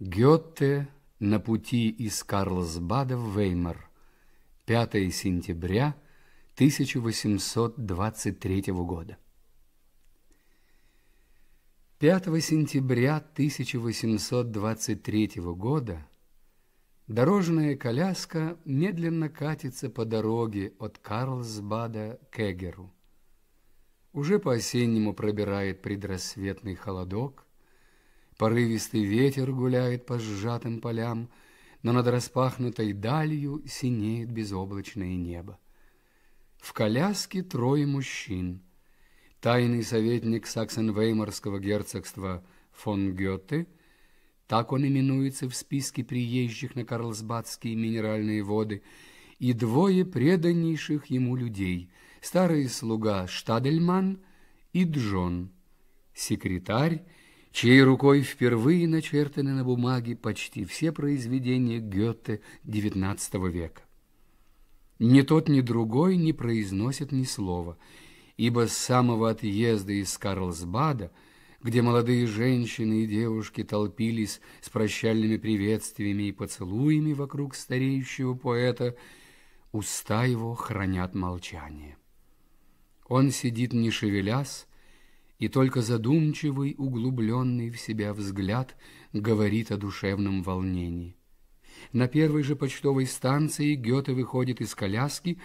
Гёте на пути из Карлсбада в Веймар. 5 сентября 1823 года. 5 сентября 1823 года дорожная коляска медленно катится по дороге от Карлсбада к Эгеру. Уже по-осеннему пробирает предрассветный холодок, Порывистый ветер гуляет по сжатым полям, но над распахнутой далью синеет безоблачное небо. В коляске трое мужчин. Тайный советник саксон веймарского герцогства фон Гёте, так он именуется в списке приезжих на Карлсбадские минеральные воды, и двое преданнейших ему людей, старый слуга Штадельман и Джон, секретарь чьей рукой впервые начертаны на бумаге почти все произведения Гёте XIX века. Ни тот, ни другой не произносят ни слова, ибо с самого отъезда из Карлсбада, где молодые женщины и девушки толпились с прощальными приветствиями и поцелуями вокруг стареющего поэта, уста его хранят молчание. Он сидит не шевелясь, и только задумчивый, углубленный в себя взгляд говорит о душевном волнении. На первой же почтовой станции Гёте выходит из коляски,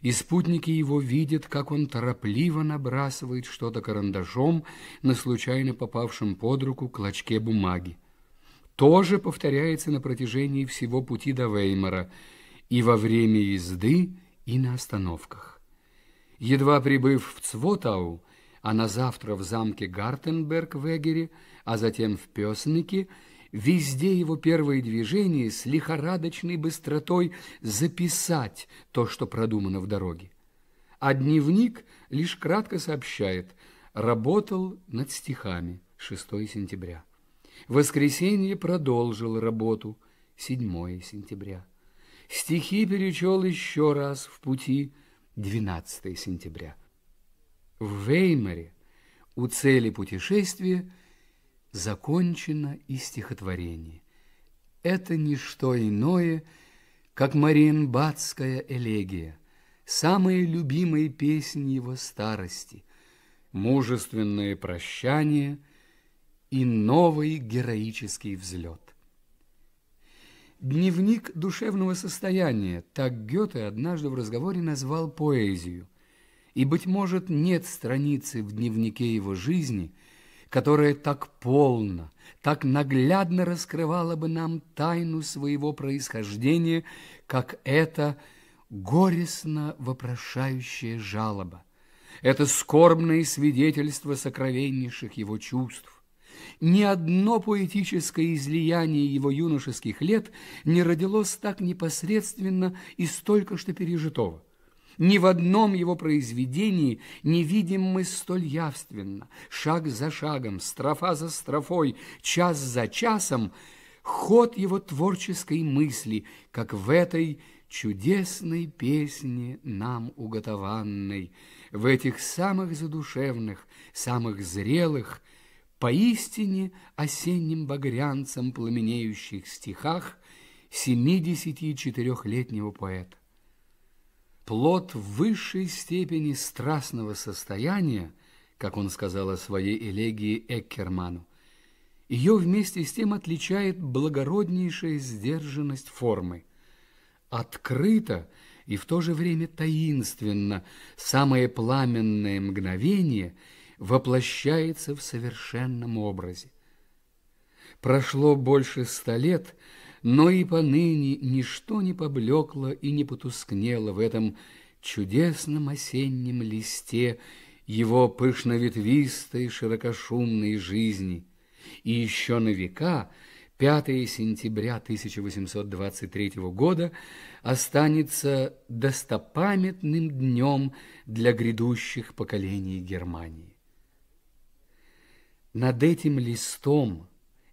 и спутники его видят, как он торопливо набрасывает что-то карандашом на случайно попавшем под руку клочке бумаги. То же повторяется на протяжении всего пути до Веймара и во время езды, и на остановках. Едва прибыв в Цвотау, а на завтра в замке Гартенберг в Эгере, а затем в Песнике, везде его первые движения с лихорадочной быстротой записать то, что продумано в дороге. А дневник лишь кратко сообщает «работал над стихами 6 сентября». воскресенье продолжил работу 7 сентября. Стихи перечел еще раз в пути 12 сентября. В Веймаре у цели путешествия закончено и стихотворение. Это не что иное, как Мариенбадская элегия, самые любимые песни его старости, мужественное прощание и новый героический взлет. Дневник душевного состояния, так Гёте однажды в разговоре назвал поэзию – и, быть может, нет страницы в дневнике его жизни, которая так полно, так наглядно раскрывала бы нам тайну своего происхождения, как эта горестно вопрошающая жалоба, это скорбное свидетельство сокровеннейших его чувств. Ни одно поэтическое излияние его юношеских лет не родилось так непосредственно и столько что пережитого. Ни в одном его произведении не видим мы столь явственно, шаг за шагом, строфа за строфой, час за часом, ход его творческой мысли, как в этой чудесной песне нам уготованной, в этих самых задушевных, самых зрелых, поистине осенним багрянцем пламенеющих стихах 74-летнего поэта плод высшей степени страстного состояния, как он сказал о своей элегии Эккерману. Ее вместе с тем отличает благороднейшая сдержанность формы. Открыто и в то же время таинственно самое пламенное мгновение воплощается в совершенном образе. Прошло больше ста лет, но и поныне ничто не поблекло и не потускнело в этом чудесном осеннем листе его пышно-витвистой пышноветвистой широкошумной жизни. И еще на века, 5 сентября 1823 года, останется достопамятным днем для грядущих поколений Германии. Над этим листом,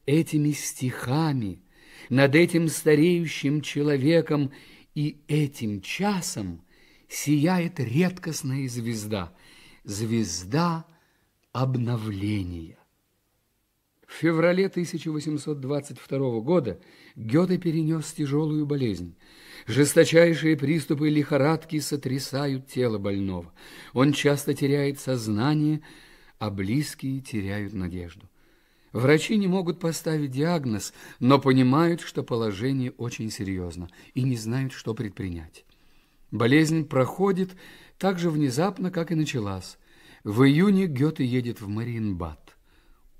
этими стихами – над этим стареющим человеком и этим часом сияет редкостная звезда, звезда обновления. В феврале 1822 года Гёте перенес тяжелую болезнь. Жесточайшие приступы лихорадки сотрясают тело больного. Он часто теряет сознание, а близкие теряют надежду. Врачи не могут поставить диагноз, но понимают, что положение очень серьезно и не знают, что предпринять. Болезнь проходит так же внезапно, как и началась. В июне Гёте едет в Мариенбад.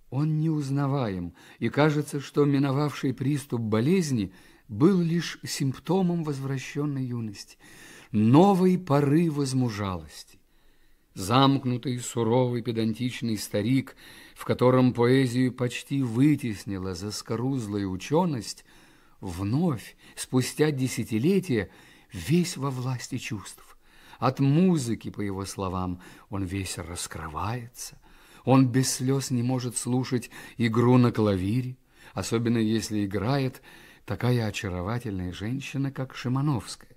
Он неузнаваем, и кажется, что миновавший приступ болезни был лишь симптомом возвращенной юности, новой поры возмужалости. Замкнутый, суровый, педантичный старик – в котором поэзию почти вытеснила заскорузлая ученость, вновь, спустя десятилетия, весь во власти чувств. От музыки, по его словам, он весь раскрывается. Он без слез не может слушать игру на клавире, особенно если играет такая очаровательная женщина, как Шимановская.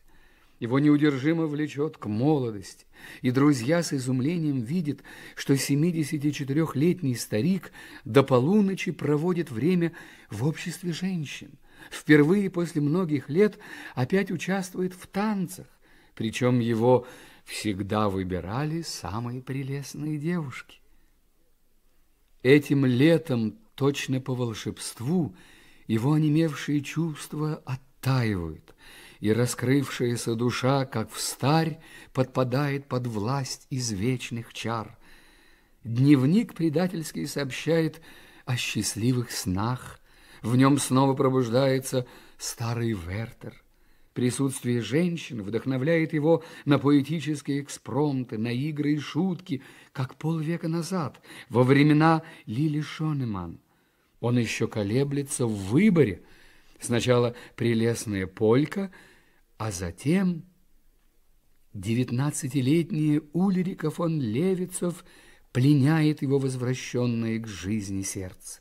Его неудержимо влечет к молодости, и друзья с изумлением видят, что 74-летний старик до полуночи проводит время в обществе женщин, впервые после многих лет опять участвует в танцах, причем его всегда выбирали самые прелестные девушки. Этим летом, точно по волшебству, его онемевшие чувства оттаивают – и раскрывшаяся душа, как встарь, подпадает под власть извечных чар. Дневник предательский сообщает о счастливых снах, в нем снова пробуждается старый Вертер. Присутствие женщин вдохновляет его на поэтические экспромты, на игры и шутки, как полвека назад, во времена Лили Шонеман. Он еще колеблется в выборе. Сначала прелестная полька — а затем девятнадцатилетний летний Ульрика фон Левицов пленяет его возвращенное к жизни сердце.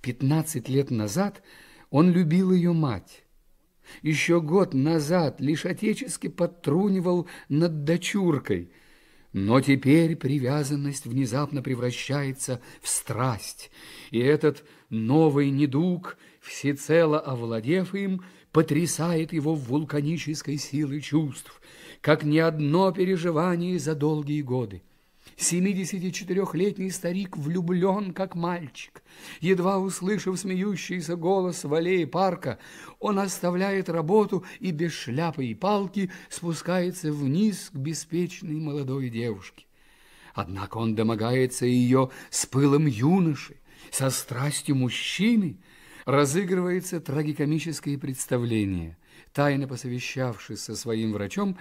Пятнадцать лет назад он любил ее мать. Еще год назад лишь отечески подтрунивал над дочуркой, но теперь привязанность внезапно превращается в страсть, и этот новый недуг, всецело овладев им, потрясает его вулканической силой чувств, как ни одно переживание за долгие годы. 74-летний старик влюблен, как мальчик. Едва услышав смеющийся голос в аллее парка, он оставляет работу и без шляпы и палки спускается вниз к беспечной молодой девушке. Однако он домогается ее с пылом юноши, со страстью мужчины, разыгрывается трагикомическое представление. Тайно посовещавшись со своим врачом,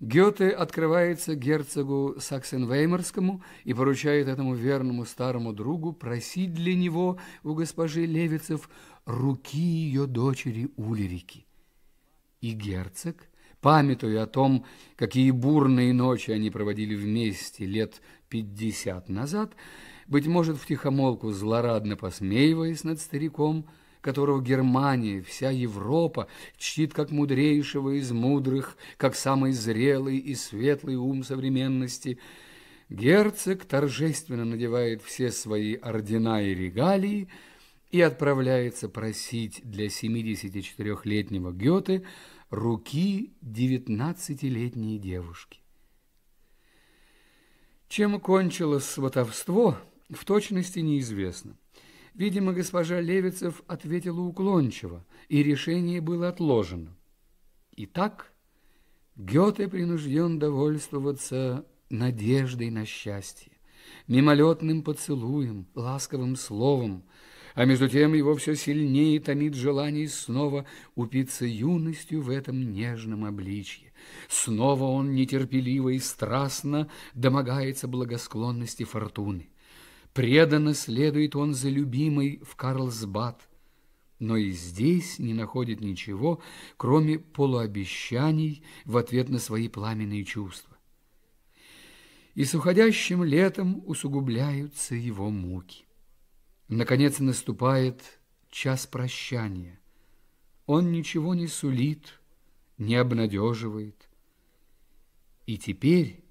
Гёте открывается герцогу Саксен-Веймарскому и поручает этому верному старому другу просить для него у госпожи Левицев руки ее дочери Улерики. И герцог, памятуя о том, какие бурные ночи они проводили вместе лет пятьдесят назад, быть может, втихомолку злорадно посмеиваясь над стариком, которого Германия, вся Европа чтит как мудрейшего из мудрых, как самый зрелый и светлый ум современности, герцог торжественно надевает все свои ордена и регалии и отправляется просить для 74-летнего Гёте руки 19-летней девушки. Чем кончилось сватовство, в точности неизвестно. Видимо, госпожа Левицев ответила уклончиво, и решение было отложено. Итак, Гёте принужден довольствоваться надеждой на счастье, мимолетным поцелуем, ласковым словом, а между тем его все сильнее томит желание снова упиться юностью в этом нежном обличье. Снова он нетерпеливо и страстно домогается благосклонности фортуны. Преданно следует он за любимой в Карлсбад, но и здесь не находит ничего, кроме полуобещаний в ответ на свои пламенные чувства. И с уходящим летом усугубляются его муки. Наконец наступает час прощания. Он ничего не сулит, не обнадеживает. И теперь,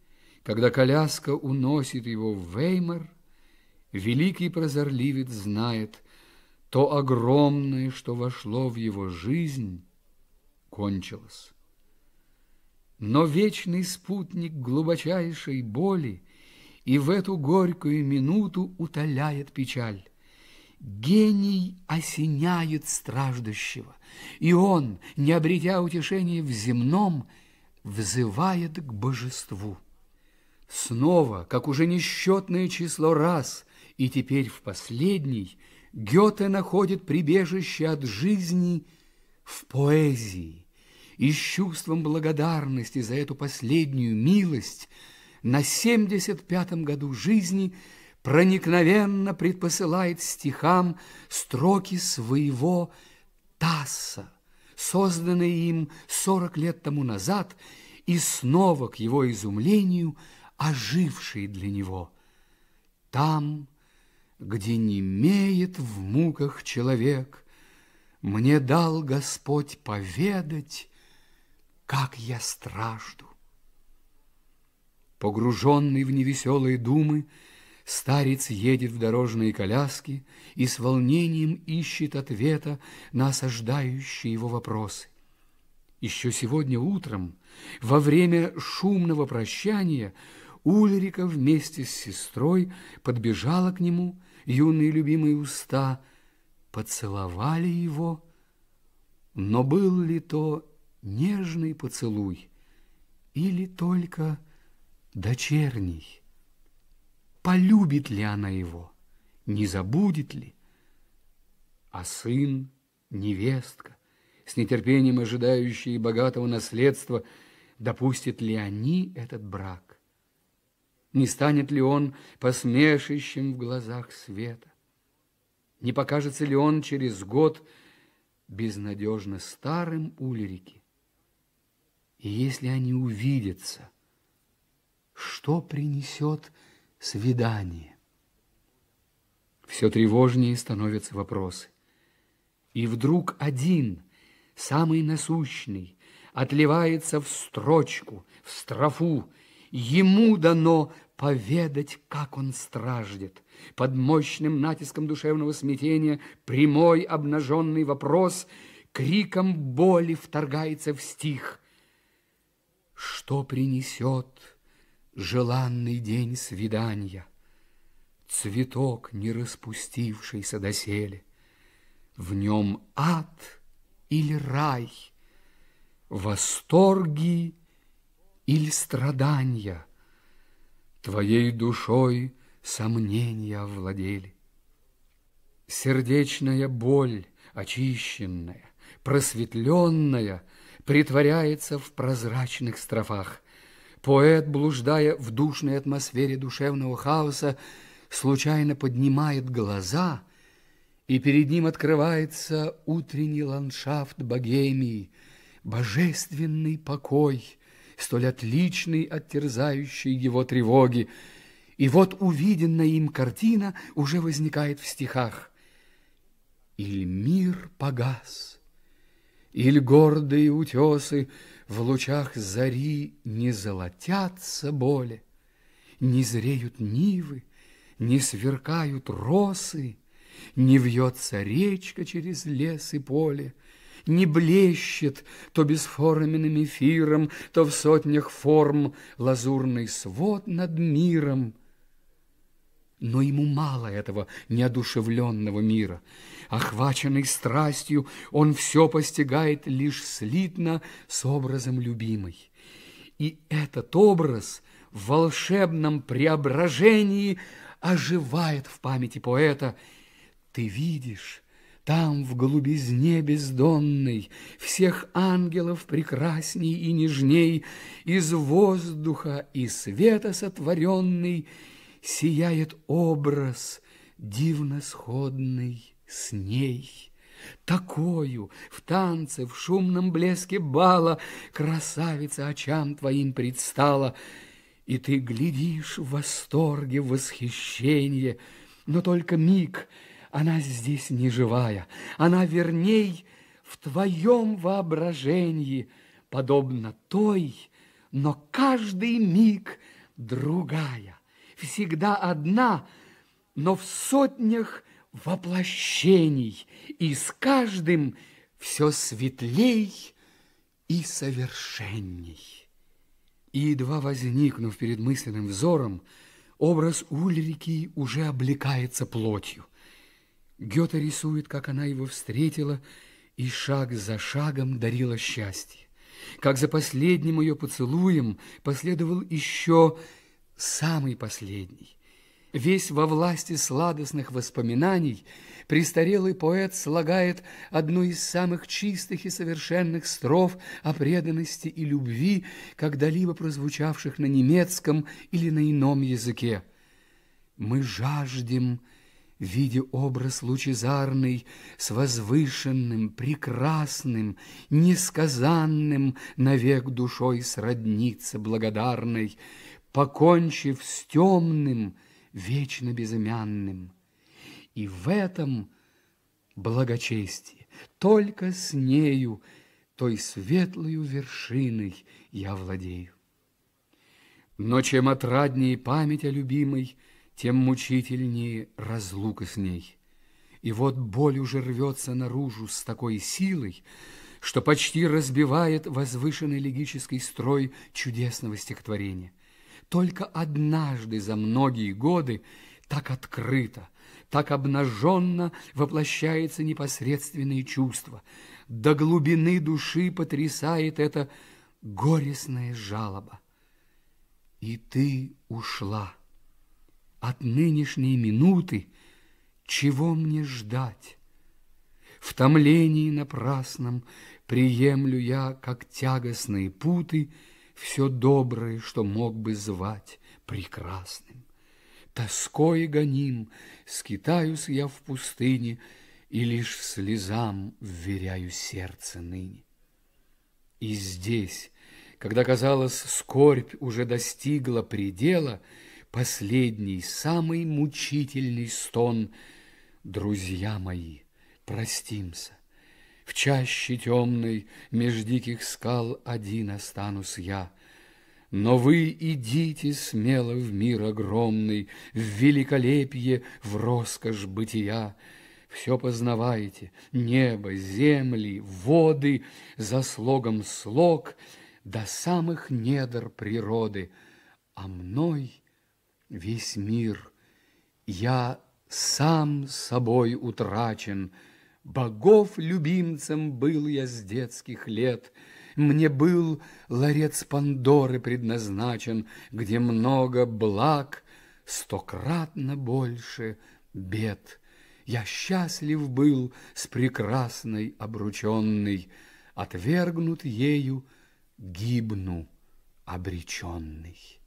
когда коляска уносит его в Веймар, Великий прозорливец знает, то огромное, что вошло в его жизнь, кончилось. Но вечный спутник глубочайшей боли и в эту горькую минуту утоляет печаль. Гений осеняет страждущего, и он, не обретя утешения в земном, взывает к божеству. Снова, как уже несчетное число раз – и теперь в последней Гёте находит прибежище от жизни в поэзии и с чувством благодарности за эту последнюю милость на 75-м году жизни проникновенно предпосылает стихам строки своего Тасса, созданные им 40 лет тому назад и снова, к его изумлению, ожившие для него. Там где не немеет в муках человек, Мне дал Господь поведать, как я стражду. Погруженный в невеселые думы, Старец едет в дорожные коляски и с волнением ищет ответа на осаждающие его вопросы. Еще сегодня утром, во время шумного прощания, Ульрика вместе с сестрой подбежала к нему юные любимые уста поцеловали его, но был ли то нежный поцелуй или только дочерний? Полюбит ли она его, не забудет ли? А сын, невестка, с нетерпением ожидающие богатого наследства, допустят ли они этот брак? Не станет ли он посмешищем в глазах света? Не покажется ли он через год безнадежно старым Ульрике? И если они увидятся, что принесет свидание? Все тревожнее становятся вопросы. И вдруг один, самый насущный, отливается в строчку, в строфу, Ему дано поведать, как он страждет. Под мощным натиском душевного смятения прямой обнаженный вопрос криком боли вторгается в стих. Что принесет желанный день свидания? Цветок, не распустившийся доселе. В нем ад или рай? Восторги или страдания. Твоей душой сомнения овладели. Сердечная боль, очищенная, просветленная, притворяется в прозрачных строфах. Поэт, блуждая в душной атмосфере душевного хаоса, случайно поднимает глаза, и перед ним открывается утренний ландшафт богемии, божественный покой — столь отличный от терзающей его тревоги. И вот увиденная им картина уже возникает в стихах. Иль мир погас, Иль гордые утесы в лучах зари не золотятся боли, Не зреют нивы, не сверкают росы, Не вьется речка через лес и поле — не блещет То бесформенным эфиром, то в сотнях форм Лазурный свод над миром. Но ему мало этого неодушевленного мира. Охваченный страстью, он все постигает лишь слитно с образом любимой. И этот образ в волшебном преображении оживает в памяти поэта. Ты видишь, там, в голубизне бездонной, Всех ангелов прекрасней и нежней, Из воздуха и света сотворенный Сияет образ, дивно сходный с ней. Такою в танце, в шумном блеске бала Красавица очам твоим предстала, И ты глядишь в восторге, в восхищение, Но только миг — она здесь не живая, она верней в твоем воображении, подобно той, но каждый миг другая, всегда одна, но в сотнях воплощений, и с каждым все светлей и совершенней. И едва возникнув перед мысленным взором, образ Ульрики уже облекается плотью. Гёта рисует, как она его встретила и шаг за шагом дарила счастье, как за последним ее поцелуем последовал еще самый последний. Весь во власти сладостных воспоминаний престарелый поэт слагает одну из самых чистых и совершенных строф о преданности и любви, когда-либо прозвучавших на немецком или на ином языке. «Мы жаждем...» Видя образ лучезарный с возвышенным, прекрасным, несказанным, навек душой сродница благодарной, покончив с темным, вечно безымянным. И в этом благочестие, только с нею, той светлою вершиной я владею. Но чем отраднее память о любимой — тем мучительнее разлука с ней. И вот боль уже рвется наружу с такой силой, что почти разбивает возвышенный легический строй чудесного стихотворения. Только однажды за многие годы так открыто, так обнаженно воплощается непосредственные чувства, до глубины души потрясает эта горестная жалоба. И ты ушла от нынешней минуты чего мне ждать? В томлении напрасном приемлю я, как тягостные путы, все доброе, что мог бы звать прекрасным. Тоской гоним, скитаюсь я в пустыне, и лишь слезам вверяю сердце ныне. И здесь, когда, казалось, скорбь уже достигла предела, — последний, самый мучительный стон. Друзья мои, простимся. В чаще темной, меж диких скал, один останусь я. Но вы идите смело в мир огромный, в великолепие, в роскошь бытия. Все познавайте — небо, земли, воды, за слогом слог, до самых недр природы, а мной — весь мир. Я сам собой утрачен, Богов любимцем был я с детских лет, Мне был ларец Пандоры предназначен, Где много благ, стократно больше бед. Я счастлив был с прекрасной обрученной, Отвергнут ею гибну обреченный.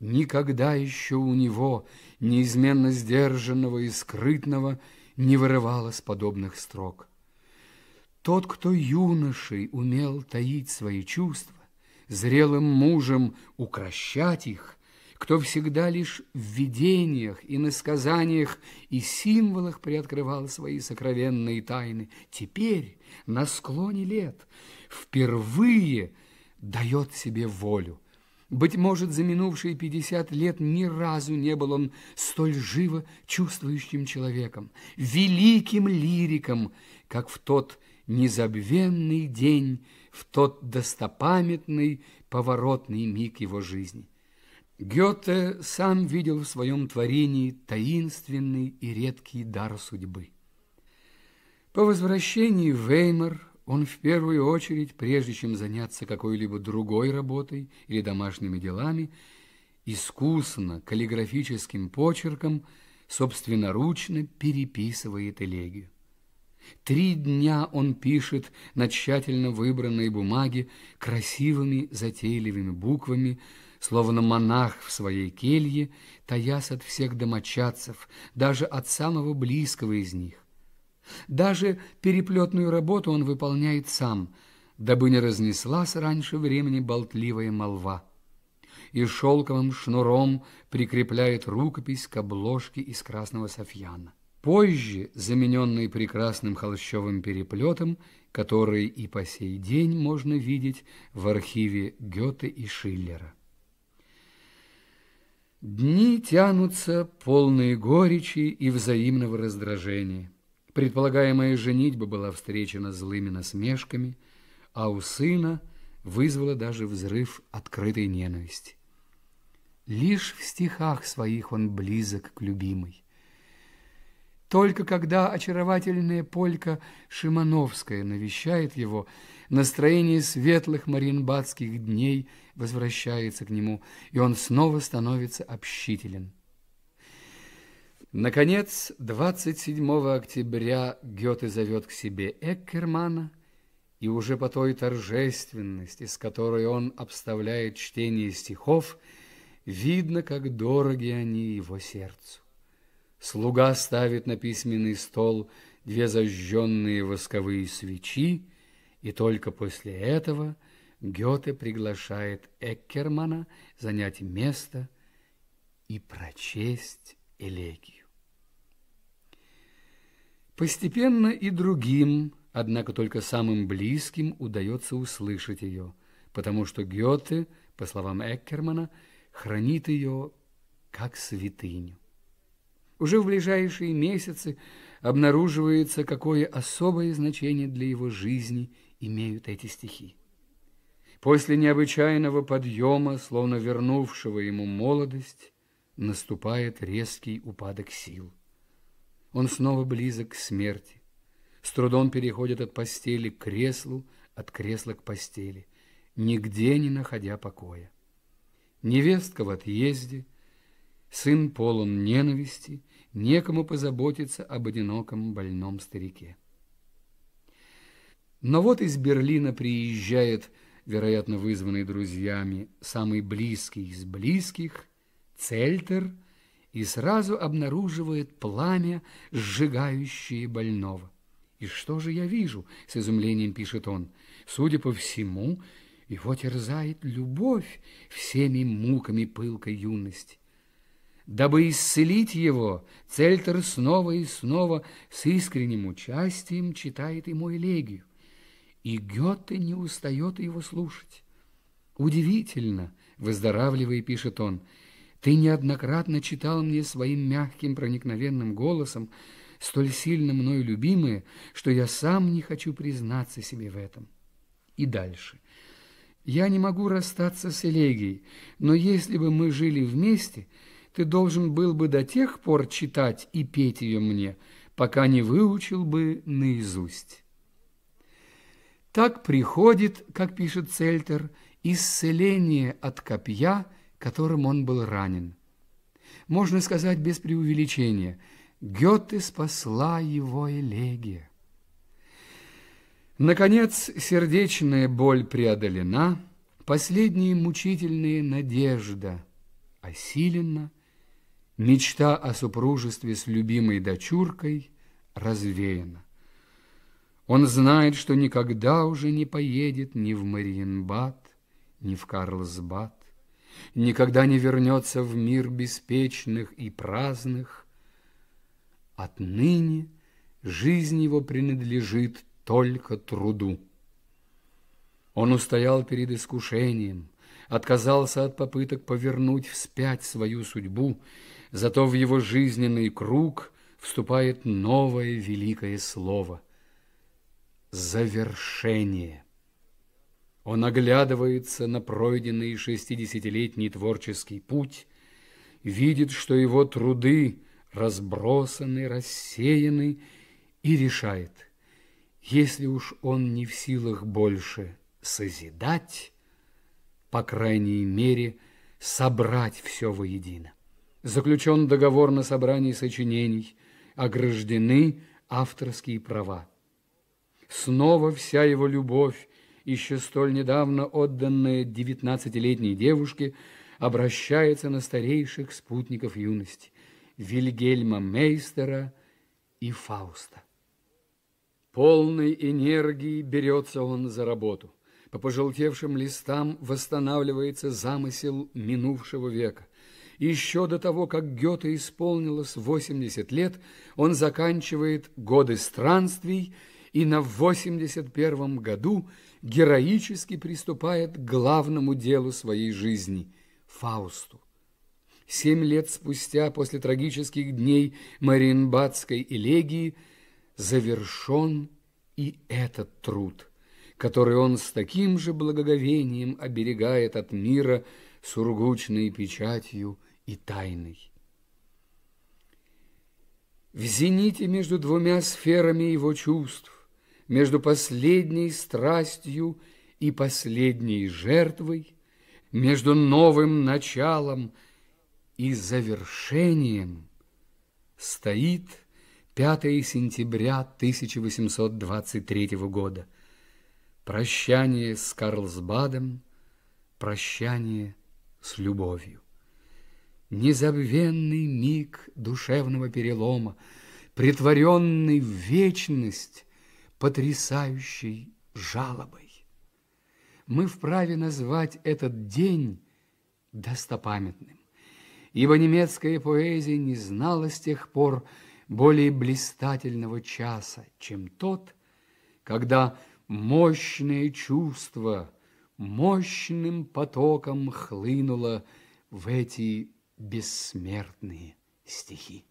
Никогда еще у него, неизменно сдержанного и скрытного, не вырывалось подобных строк. Тот, кто юношей умел таить свои чувства, зрелым мужем укращать их, кто всегда лишь в видениях и на сказаниях и символах приоткрывал свои сокровенные тайны, теперь, на склоне лет, впервые дает себе волю – быть может, за минувшие пятьдесят лет ни разу не был он столь живо чувствующим человеком, великим лириком, как в тот незабвенный день, в тот достопамятный поворотный миг его жизни. Гёте сам видел в своем творении таинственный и редкий дар судьбы. По возвращении в Веймар – он в первую очередь, прежде чем заняться какой-либо другой работой или домашними делами, искусно, каллиграфическим почерком, собственноручно переписывает элегию. Три дня он пишет на тщательно выбранной бумаге красивыми затейливыми буквами, словно монах в своей келье, таясь от всех домочадцев, даже от самого близкого из них. Даже переплетную работу он выполняет сам, дабы не разнеслась раньше времени болтливая молва. И шелковым шнуром прикрепляет рукопись к обложке из красного софьяна. Позже, замененный прекрасным холщовым переплетом, который и по сей день можно видеть в архиве Гёте и Шиллера. Дни тянутся, полные горечи и взаимного раздражения. Предполагаемая женитьба была встречена злыми насмешками, а у сына вызвала даже взрыв открытой ненависти. Лишь в стихах своих он близок к любимой. Только когда очаровательная полька Шимановская навещает его, настроение светлых маринбадских дней возвращается к нему, и он снова становится общителен. Наконец, 27 октября Гёте зовет к себе Эккермана, и уже по той торжественности, с которой он обставляет чтение стихов, видно, как дороги они его сердцу. Слуга ставит на письменный стол две зажженные восковые свечи, и только после этого Гёте приглашает Эккермана занять место и прочесть элегию. Постепенно и другим, однако только самым близким, удается услышать ее, потому что Гёте, по словам Эккермана, хранит ее как святыню. Уже в ближайшие месяцы обнаруживается, какое особое значение для его жизни имеют эти стихи. После необычайного подъема, словно вернувшего ему молодость, наступает резкий упадок сил. Он снова близок к смерти. С трудом переходит от постели к креслу, от кресла к постели, нигде не находя покоя. Невестка в отъезде, сын полон ненависти, некому позаботиться об одиноком больном старике. Но вот из Берлина приезжает, вероятно, вызванный друзьями, самый близкий из близких, Цельтер – и сразу обнаруживает пламя, сжигающее больного. «И что же я вижу?» — с изумлением пишет он. «Судя по всему, его терзает любовь всеми муками пылкой юности. Дабы исцелить его, Цельтер снова и снова с искренним участием читает ему элегию, и Гёте не устает его слушать. «Удивительно», — выздоравливая, пишет он, — ты неоднократно читал мне своим мягким проникновенным голосом, столь сильно мною любимые, что я сам не хочу признаться себе в этом. И дальше. Я не могу расстаться с Элегией, но если бы мы жили вместе, ты должен был бы до тех пор читать и петь ее мне, пока не выучил бы наизусть. Так приходит, как пишет Цельтер, исцеление от копья – которым он был ранен. Можно сказать без преувеличения, Гёте спасла его элегия. Наконец, сердечная боль преодолена, последние мучительные надежда осилена, мечта о супружестве с любимой дочуркой развеяна. Он знает, что никогда уже не поедет ни в Мариенбад, ни в Карлсбад никогда не вернется в мир беспечных и праздных. Отныне жизнь его принадлежит только труду. Он устоял перед искушением, отказался от попыток повернуть вспять свою судьбу, зато в его жизненный круг вступает новое великое слово – завершение. Он оглядывается на пройденный шестидесятилетний творческий путь, видит, что его труды разбросаны, рассеяны, и решает, если уж он не в силах больше созидать, по крайней мере, собрать все воедино. Заключен договор на собрание сочинений, ограждены авторские права. Снова вся его любовь еще столь недавно отданное девятнадцатилетней девушке, обращается на старейших спутников юности Вильгельма Мейстера и Фауста. Полной энергии берется он за работу. По пожелтевшим листам восстанавливается замысел минувшего века. Еще до того, как Гёте исполнилось 80 лет, он заканчивает «Годы странствий» и на 81 году героически приступает к главному делу своей жизни – Фаусту. Семь лет спустя, после трагических дней Мариенбадской элегии, завершен и этот труд, который он с таким же благоговением оберегает от мира сургучной печатью и тайной. В зените между двумя сферами его чувств между последней страстью и последней жертвой, между новым началом и завершением стоит 5 сентября 1823 года. Прощание с Карлсбадом, прощание с любовью. Незабвенный миг душевного перелома, притворенный в вечность, потрясающей жалобой. Мы вправе назвать этот день достопамятным, ибо немецкая поэзия не знала с тех пор более блистательного часа, чем тот, когда мощное чувство мощным потоком хлынуло в эти бессмертные стихи.